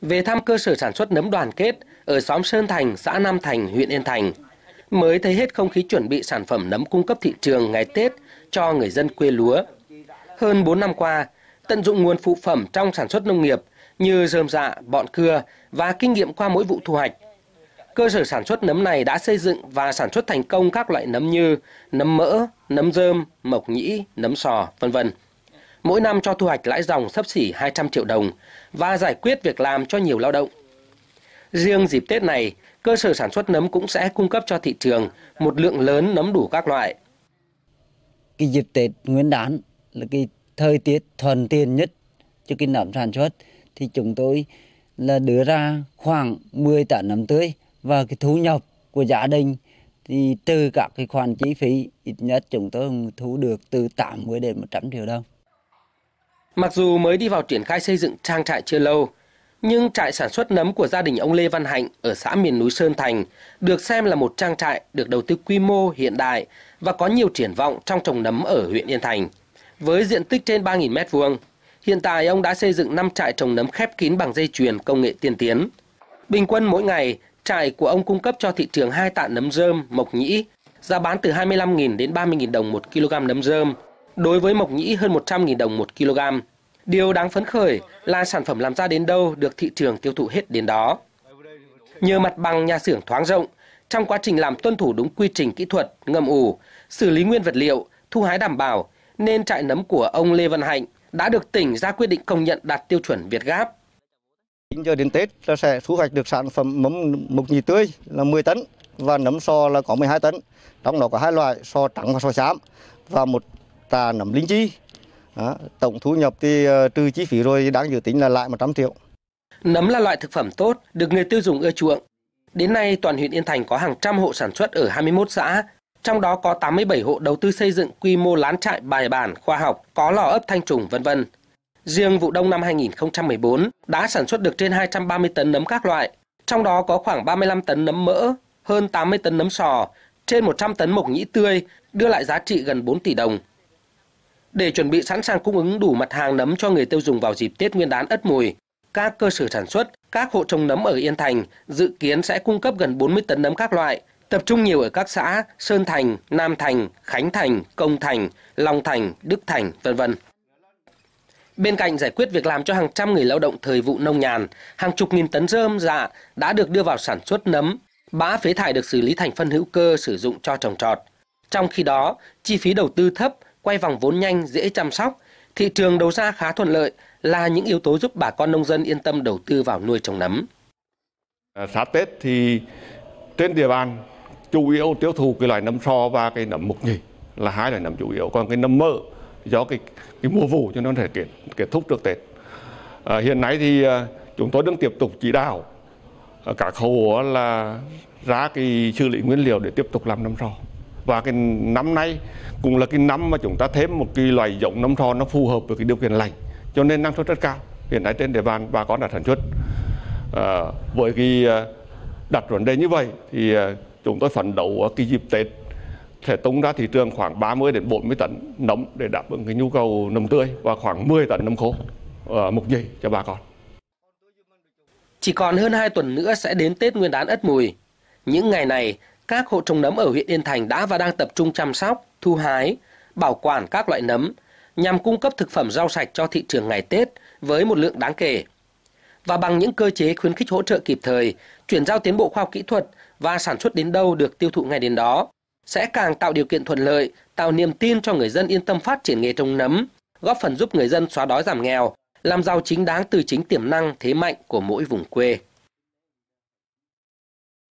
về thăm cơ sở sản xuất nấm đoàn kết ở xóm Sơn Thành, xã Nam Thành, huyện Yên Thành. Mới thấy hết không khí chuẩn bị sản phẩm nấm cung cấp thị trường ngày Tết cho người dân quê lúa. Hơn 4 năm qua, tận dụng nguồn phụ phẩm trong sản xuất nông nghiệp như rơm dạ, bọn cưa và kinh nghiệm qua mỗi vụ thu hoạch. Cơ sở sản xuất nấm này đã xây dựng và sản xuất thành công các loại nấm như nấm mỡ, nấm rơm, mộc nhĩ, nấm sò, vân vân mỗi năm cho thu hoạch lãi dòng sấp xỉ 200 triệu đồng và giải quyết việc làm cho nhiều lao động. Riêng dịp Tết này, cơ sở sản xuất nấm cũng sẽ cung cấp cho thị trường một lượng lớn nấm đủ các loại. Cái dịp Tết Nguyên đán là cái thời tiết thuần tiền nhất cho cái nấm sản xuất thì chúng tôi là đưa ra khoảng 10 tạ nấm tươi và cái thu nhập của gia đình thì từ các cái khoản chi phí ít nhất chúng tôi thu được từ 80 đến 100 triệu đồng. Mặc dù mới đi vào triển khai xây dựng trang trại chưa lâu, nhưng trại sản xuất nấm của gia đình ông Lê Văn Hạnh ở xã miền núi Sơn Thành được xem là một trang trại được đầu tư quy mô hiện đại và có nhiều triển vọng trong trồng nấm ở huyện Yên Thành. Với diện tích trên 3.000 m2, hiện tại ông đã xây dựng 5 trại trồng nấm khép kín bằng dây chuyền công nghệ tiên tiến. Bình quân mỗi ngày, trại của ông cung cấp cho thị trường hai tạ nấm rơm, mộc nhĩ, giá bán từ 25.000 đến 30.000 đồng một kg nấm rơm, đối với mộc nhĩ hơn 100.000 đồng một kg. Điều đáng phấn khởi là sản phẩm làm ra đến đâu được thị trường tiêu thụ hết đến đó. Nhờ mặt bằng nhà xưởng thoáng rộng, trong quá trình làm tuân thủ đúng quy trình kỹ thuật, ngâm ủ, xử lý nguyên vật liệu, thu hái đảm bảo, nên trại nấm của ông Lê Văn Hạnh đã được tỉnh ra quyết định công nhận đạt tiêu chuẩn Việt Gáp. Giờ đến Tết là sẽ thu hoạch được sản phẩm mắm mộc nhì tươi là 10 tấn và nấm so là có 12 tấn. Trong đó có hai loại so trắng và so xám và một tà nấm linh chi đó, tổng thu nhập thì ờ, trừ chi phí rồi đáng dự tính là lại 100 triệu. Nấm là loại thực phẩm tốt, được người tiêu dùng ưa chuộng. Đến nay, toàn huyện Yên Thành có hàng trăm hộ sản xuất ở 21 xã, trong đó có 87 hộ đầu tư xây dựng quy mô lán trại bài bản, khoa học, có lò ấp thanh trùng, vân vân. Riêng vụ đông năm 2014 đã sản xuất được trên 230 tấn nấm các loại, trong đó có khoảng 35 tấn nấm mỡ, hơn 80 tấn nấm sò, trên 100 tấn mộc nhĩ tươi, đưa lại giá trị gần 4 tỷ đồng. Để chuẩn bị sẵn sàng cung ứng đủ mặt hàng nấm cho người tiêu dùng vào dịp Tết Nguyên đán Ất Mùi, các cơ sở sản xuất, các hộ trồng nấm ở Yên Thành dự kiến sẽ cung cấp gần 40 tấn nấm các loại, tập trung nhiều ở các xã Sơn Thành, Nam Thành, Khánh Thành, Công Thành, Long Thành, Đức Thành, vân vân. Bên cạnh giải quyết việc làm cho hàng trăm người lao động thời vụ nông nhàn, hàng chục nghìn tấn rơm dạ đã được đưa vào sản xuất nấm, bã phế thải được xử lý thành phân hữu cơ sử dụng cho trồng trọt. Trong khi đó, chi phí đầu tư thấp quay vòng vốn nhanh, dễ chăm sóc, thị trường đầu ra khá thuận lợi là những yếu tố giúp bà con nông dân yên tâm đầu tư vào nuôi trồng nấm. À, sát Tết thì trên địa bàn chủ yếu tiêu thụ cái loại nấm so và cái nấm mục nhì là hai loại nấm chủ yếu, còn cái nấm mơ do cái cái mùa vụ cho nên thể kết kết thúc trước Tết. À, hiện nay thì à, chúng tôi đang tiếp tục chỉ đạo à, các khâu là ra cái xử lý nguyên liệu để tiếp tục làm nấm so và cái năm nay cũng là cái năm mà chúng ta thêm một cái loại giống nấm tròn nó phù hợp với cái điều kiện lạnh cho nên năng suất rất cao hiện nay trên địa bàn bà con đã sản xuất à, với cái ờ, đặt vấn đề như vậy thì ờ, chúng tôi phấn đấu cái dịp Tết sẽ tung ra thị trường khoảng 30 đến 40 tấn nấm để đáp ứng cái nhu cầu nấm tươi và khoảng 10 tấn nấm khô ở mục dây cho bà con. Chỉ còn hơn 2 tuần nữa sẽ đến Tết Nguyên đán Ất Mùi. Những ngày này, các hộ trồng nấm ở huyện Yên Thành đã và đang tập trung chăm sóc, thu hái, bảo quản các loại nấm nhằm cung cấp thực phẩm rau sạch cho thị trường ngày Tết với một lượng đáng kể. Và bằng những cơ chế khuyến khích hỗ trợ kịp thời, chuyển giao tiến bộ khoa học kỹ thuật và sản xuất đến đâu được tiêu thụ ngay đến đó, sẽ càng tạo điều kiện thuận lợi, tạo niềm tin cho người dân yên tâm phát triển nghề trồng nấm, góp phần giúp người dân xóa đói giảm nghèo, làm giàu chính đáng từ chính tiềm năng thế mạnh của mỗi vùng quê.